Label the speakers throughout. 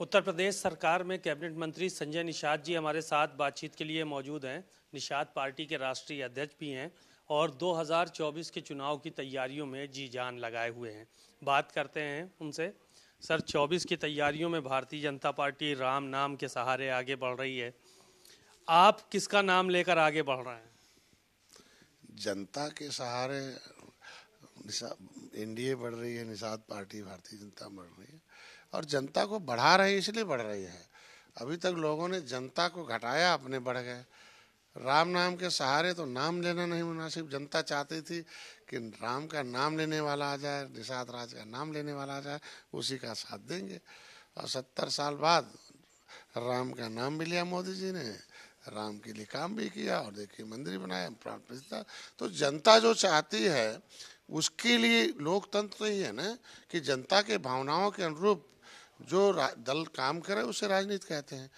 Speaker 1: उत्तर प्रदेश सरकार में कैबिनेट मंत्री संजय निषाद जी हमारे साथ बातचीत के लिए मौजूद हैं निषाद पार्टी के राष्ट्रीय अध्यक्ष भी हैं और 2024 के चुनाव की तैयारियों में जी जान लगाए हुए हैं बात करते हैं उनसे सर 24 की तैयारियों में भारतीय जनता पार्टी राम नाम के सहारे आगे बढ़ रही है आप किसका नाम लेकर आगे बढ़ रहे हैं
Speaker 2: जनता के सहारे एनडीए बढ़ रही है निषाद पार्टी भारतीय जनता बढ़ रही है और जनता को बढ़ा रही इसलिए बढ़ रही है अभी तक लोगों ने जनता को घटाया अपने बढ़ गए राम नाम के सहारे तो नाम लेना नहीं मुनासिब जनता चाहती थी कि राम का नाम लेने वाला आ जाए निषाद राज का नाम लेने वाला आ जाए उसी का साथ देंगे और सत्तर साल बाद राम का नाम भी लिया मोदी जी ने राम के लिए काम भी किया और देखिए मंदिर बनाया प्राण प्रतिष्ठा तो जनता जो चाहती है उसके लिए लोकतंत्र ही है ना कि जनता के भावनाओं के अनुरूप जो दल काम करे उसे राजनीति कहते हैं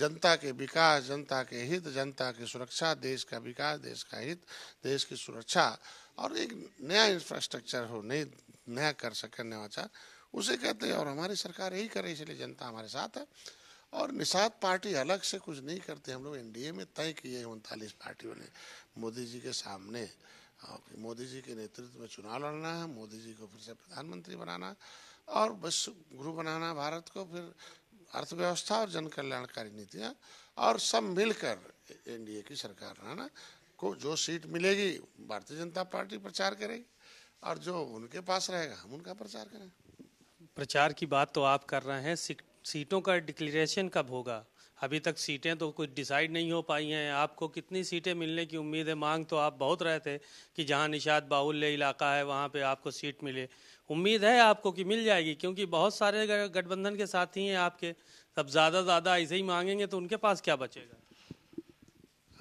Speaker 2: जनता के विकास जनता के हित जनता की सुरक्षा देश का विकास देश का हित देश की सुरक्षा और एक नया इंफ्रास्ट्रक्चर हो नई नया कर सके नवाचार उसे कहते हैं और हमारी सरकार यही करे इसलिए जनता हमारे साथ है और निषाद पार्टी अलग से कुछ नहीं करते हम लोग एनडीए में तय किए हैं उनतालीस पार्टियों ने मोदी जी के सामने मोदी जी के नेतृत्व में चुनाव लड़ना है मोदी जी को फिर से प्रधानमंत्री बनाना है और बस गुरु बनाना भारत को फिर अर्थव्यवस्था और जन कल्याणकारी नीतियाँ और सब मिलकर एनडीए की सरकार बनाना को जो सीट मिलेगी भारतीय जनता पार्टी प्रचार करेगी और जो उनके पास रहेगा हम उनका प्रचार करेंगे
Speaker 1: प्रचार की बात तो आप कर रहे हैं सीटों का डिक्लेरेशन कब होगा अभी तक सीटें तो कुछ डिसाइड नहीं हो पाई हैं आपको कितनी सीटें मिलने की उम्मीद है मांग तो आप बहुत रहे थे कि जहां निषाद बाहुल्य इलाका है वहां पे आपको सीट मिले उम्मीद है आपको कि मिल जाएगी क्योंकि बहुत सारे गठबंधन के साथी हैं आपके सब ज़्यादा ज़्यादा ऐसे ही मांगेंगे तो उनके पास क्या बचेगा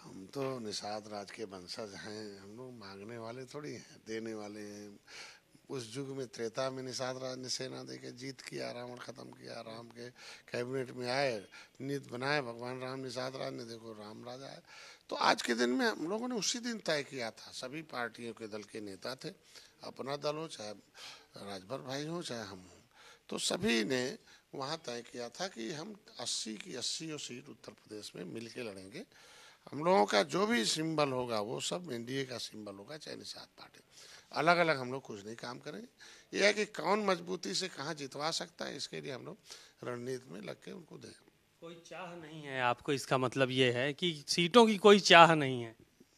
Speaker 2: हम तो निषाद राज के वंशज हैं हम लोग मांगने वाले थोड़ी हैं देने वाले हैं उस युग में त्रेता में निषाद राज ने सेना दे के जीत किया रावण खत्म किया राम के कैबिनेट में आए नीत बनाए भगवान राम निषाद राज ने देखो राम राजा आए तो आज के दिन में हम लोगों ने उसी दिन तय किया था सभी पार्टियों के दल के नेता थे अपना दल हो चाहे राजभर भाई हो चाहे हम हों तो सभी ने वहाँ तय किया था कि हम 80 की अस्सी सीट उत्तर प्रदेश में मिल के लड़ेंगे हम लोगों का जो भी सिंबल होगा वो सब एनडीए का सिंबल होगा चाहे निषाद पार्टी अलग अलग हम लोग कुछ नहीं काम करेंगे यह है कि कौन मजबूती से कहाँ जितवा सकता है इसके लिए हम लोग रणनीति में लग के उनको दें कोई
Speaker 1: चाह नहीं है आपको इसका मतलब ये है कि सीटों की कोई चाह नहीं है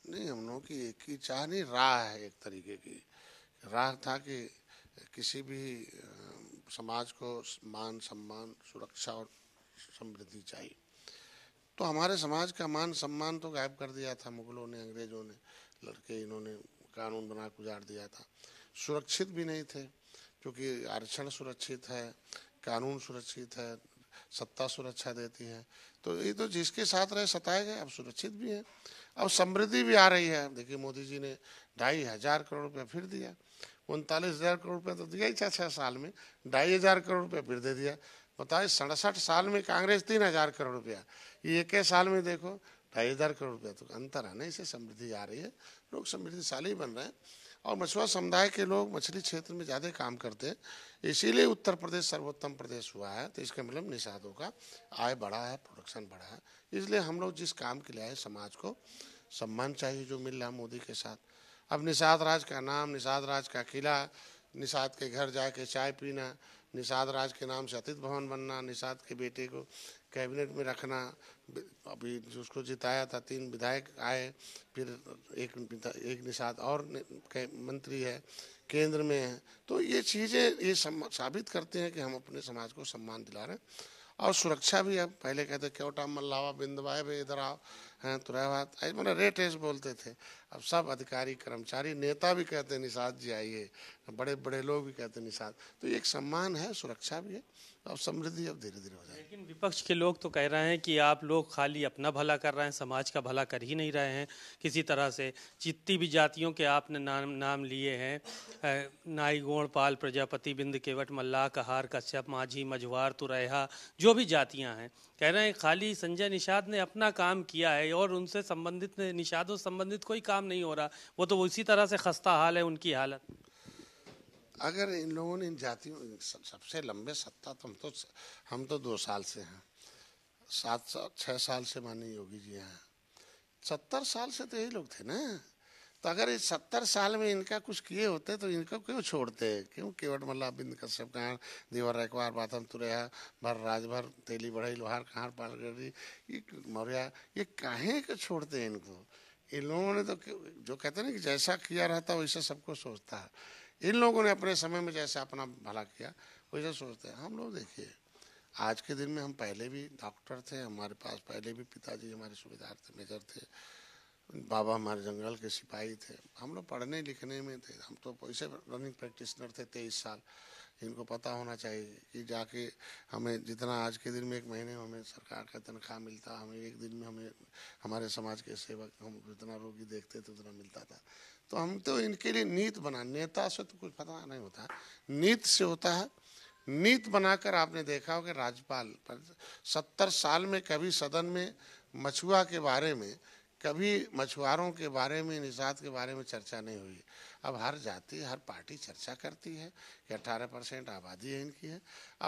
Speaker 2: नहीं हम लोग की एक ही चाह नहीं राह है एक तरीके की राह था कि किसी भी समाज को मान सम्मान सुरक्षा और समृद्धि चाहिए तो हमारे समाज का मान सम्मान तो गायब कर दिया था मुगलों ने अंग्रेजों ने लड़के इन्होंने कानून बना गुजार दिया था सुरक्षित भी नहीं थे क्योंकि आरक्षण सुरक्षित है कानून सुरक्षित है सत्ता सुरक्षा देती है तो ये तो जिसके साथ रहे सताए गए अब सुरक्षित भी है अब समृद्धि भी आ रही है देखिए मोदी जी ने ढाई हजार करोड़ रुपया फिर दिया उनतालीस हजार करोड़ रुपया तो दिया ही था छः साल में ढाई हजार करोड़ रुपया फिर दे दिया बताए सड़सठ साल में कांग्रेस तीन हजार करोड़ रुपया ये एक साल में देखो ढाई हजार करोड़ रुपया तो अंतर है ना इसे समृद्धि आ रही है लोग समृद्धिशाली बन रहे हैं और मछुआ समुदाय के लोग मछली क्षेत्र में ज़्यादा काम करते हैं इसीलिए उत्तर प्रदेश सर्वोत्तम प्रदेश हुआ है तो इसका मतलब निषादों का आय बढ़ा है प्रोडक्शन बढ़ा है इसलिए हम लोग जिस काम के लिए आए समाज को सम्मान चाहिए जो मिल रहा है मोदी के साथ अब निषाद राज का नाम निषाद राज का किला निषाद के घर जाके चाय पीना निषाद राज के नाम से अतिथि भवन बनना निषाद के बेटे को कैबिनेट में रखना अभी उसको जिताया था तीन विधायक आए फिर एक एक निषाद और मंत्री है केंद्र में है तो ये चीज़ें ये साबित करते हैं कि हम अपने समाज को सम्मान दिला रहे हैं और सुरक्षा भी है पहले कहते क्योटा मल्लावा बिंदवाए भाई इधर आओ हैं तो रह बात आज मैंने रेट एज बोलते थे अब सब अधिकारी कर्मचारी नेता भी कहते निषाद जी आइए बड़े बड़े लोग भी कहते निषाद तो एक सम्मान है सुरक्षा भी है तो अब समृद्धि अब धीरे धीरे हो जाए लेकिन
Speaker 1: विपक्ष के लोग तो कह रहे हैं कि आप लोग खाली अपना भला कर रहे हैं समाज का भला कर ही नहीं रहे हैं किसी तरह से जितनी भी जातियों के आपने नाम नाम लिए हैं नाई गोण पाल प्रजापति बिंद केवट मल्लाह कहार कश्यप माझी मझवार तुरैहा जो भी जातियाँ हैं कह रहे हैं खाली संजय निषाद ने अपना काम किया है और उनसे संबंधित निषादों संबंधित कोई काम नहीं हो रहा वो तो उसी तरह से खस्ता हाल है उनकी हालत
Speaker 2: अगर इन लोगों ने इन जातियों सबसे लंबे सत्ता तो हम तो हम तो दो साल से हैं सात सौ छः साल से माने योगी जी हैं सत्तर साल से तो यही लोग थे ना तो अगर ये सत्तर साल में इनका कुछ किए होते तो इनको क्यों छोड़ते क्यों केवट मल्ला बिंद कश्यप कहाँ देवर रखवार बाथम तुरैया भर राजभर तेली बढ़ई लोहार कहाँ पालगढ़ी ये मौर्या ये काहे के छोड़ते हैं इनको इन लोगों ने तो जो कहते हैं ना कि जैसा किया रहता वैसा सबको सोचता है इन लोगों ने अपने समय में जैसा अपना भला किया वैसा सोचते हैं हम लोग देखिए आज के दिन में हम पहले भी डॉक्टर थे हमारे पास पहले भी पिताजी हमारे सूबेदार थे मेजर थे बाबा हमारे जंगल के सिपाही थे हम लोग पढ़ने लिखने में थे हम तो ऐसे रनिंग प्रैक्टिशनर थे तेईस साल इनको पता होना चाहिए कि जाके हमें जितना आज के दिन में एक महीने में हमें सरकार का तनख्वाह मिलता हमें एक दिन में हमें हमारे समाज के सेवक हम जितना रोगी देखते थे उतना मिलता था तो हम तो इनके लिए नीत बना नेता से तो कुछ पता नहीं होता नीत से होता है नीत बनाकर आपने देखा हो कि राज्यपाल सत्तर साल में कभी सदन में मछुआ के बारे में कभी मछुआरों के बारे में निषाद के बारे में चर्चा नहीं हुई अब हर जाति हर पार्टी चर्चा करती है कि 18 परसेंट आबादी है इनकी है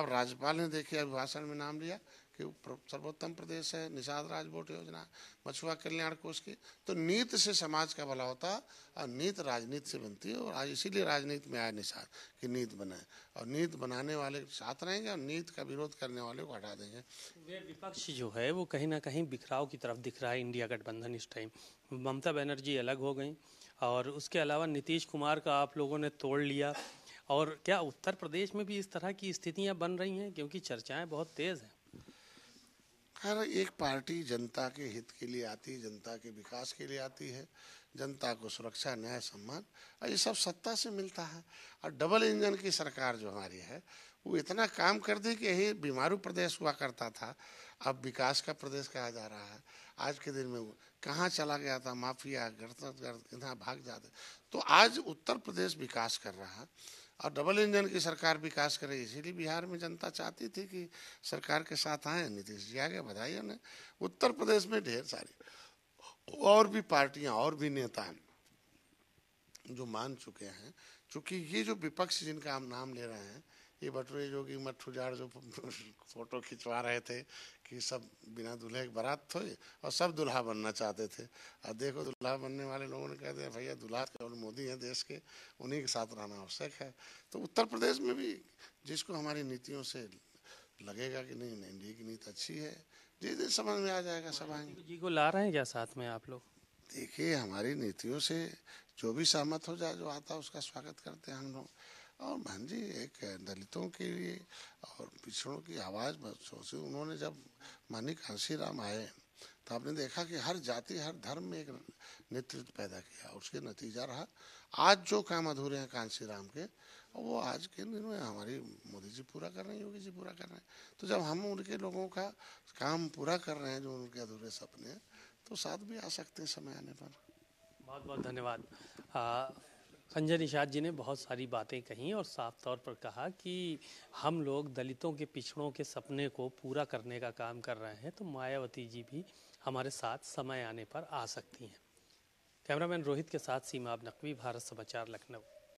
Speaker 2: अब राज्यपाल ने देखिए अभिभाषण में नाम लिया कि सर्वोत्तम प्रदेश है निषाद राजभोट योजना मछुआ कल्याण कोष की तो नीत से समाज का भला होता और नीत राजनीति से बनती है और आज इसीलिए राजनीति में आए निषाद कि नीत बनाए और नीत बनाने वाले साथ रहेंगे और नीत का विरोध करने वाले को हटा देंगे
Speaker 1: विपक्ष जो है वो कहीं ना कहीं बिखराव की तरफ दिख रहा है इंडिया गठबंधन इस टाइम ममता बनर्जी अलग हो गई और उसके अलावा नीतीश कुमार का आप लोगों ने तोड़ लिया और क्या उत्तर प्रदेश में भी इस तरह की स्थितियां बन रही हैं क्योंकि चर्चाएं बहुत तेज़ हैं
Speaker 2: हर एक पार्टी जनता के हित के लिए आती है जनता के विकास के लिए आती है जनता को सुरक्षा न्याय सम्मान और ये सब सत्ता से मिलता है और डबल इंजन की सरकार जो हमारी है वो इतना काम कर दी कि यही बीमारू प्रदेश हुआ करता था अब विकास का प्रदेश कहा जा रहा है आज के दिन में वो कहाँ चला गया था माफिया गर्त इतना भाग जाते तो आज उत्तर प्रदेश विकास कर रहा है और डबल इंजन की सरकार विकास करे इसीलिए बिहार में जनता चाहती थी कि सरकार के साथ आए नीतीश जी आगे बधाई उन्हें उत्तर प्रदेश में ढेर सारी और भी पार्टियां और भी नेता जो मान चुके हैं चूंकि ये जो विपक्ष जिनका हम नाम ले रहे हैं ये बटुए कि मट्ठू जाड़ जो फोटो खिंचवा रहे थे कि सब बिना दूल्हे के बारात थो और सब दुल्हा बनना चाहते थे और देखो दुल्हा बनने वाले लोगों ने कह दिया भैया दूल्हा केवल मोदी हैं देश के उन्हीं के साथ रहना आवश्यक है तो उत्तर प्रदेश में भी जिसको हमारी नीतियों से लगेगा कि नहीं एन एनडीए की नीति अच्छी है धीरे धीरे समझ में आ जाएगा सब आएंगे जी को
Speaker 1: ला रहे हैं क्या साथ में आप लोग
Speaker 2: देखिए हमारी नीतियों से जो भी सहमत हो जाए जो आता है उसका स्वागत करते हैं हम लोग और बहन जी एक दलितों के लिए और पिछड़ों की आवाज़ से उन्होंने जब मानिक हंसी राम आए तो आपने देखा कि हर जाति हर धर्म में एक नेतृत्व पैदा किया उसके नतीजा रहा आज जो काम अधूरे हैं कांसी राम के वो आज के दिन में हमारी मोदी जी पूरा कर रहे हैं योगी जी पूरा कर रहे हैं तो जब हम उनके लोगों का काम पूरा कर रहे हैं जो उनके अधूरे सपने हैं तो साथ भी आ सकते हैं समय आने पर
Speaker 1: बहुत बहुत धन्यवाद संजय निषाद जी ने बहुत सारी बातें कहीं और साफ तौर पर कहा कि हम लोग दलितों के पिछड़ों के सपने को पूरा करने का काम कर रहे हैं तो मायावती जी भी हमारे साथ समय आने पर आ सकती हैं कैमरामैन रोहित के साथ सीमा अब नकवी भारत समाचार लखनऊ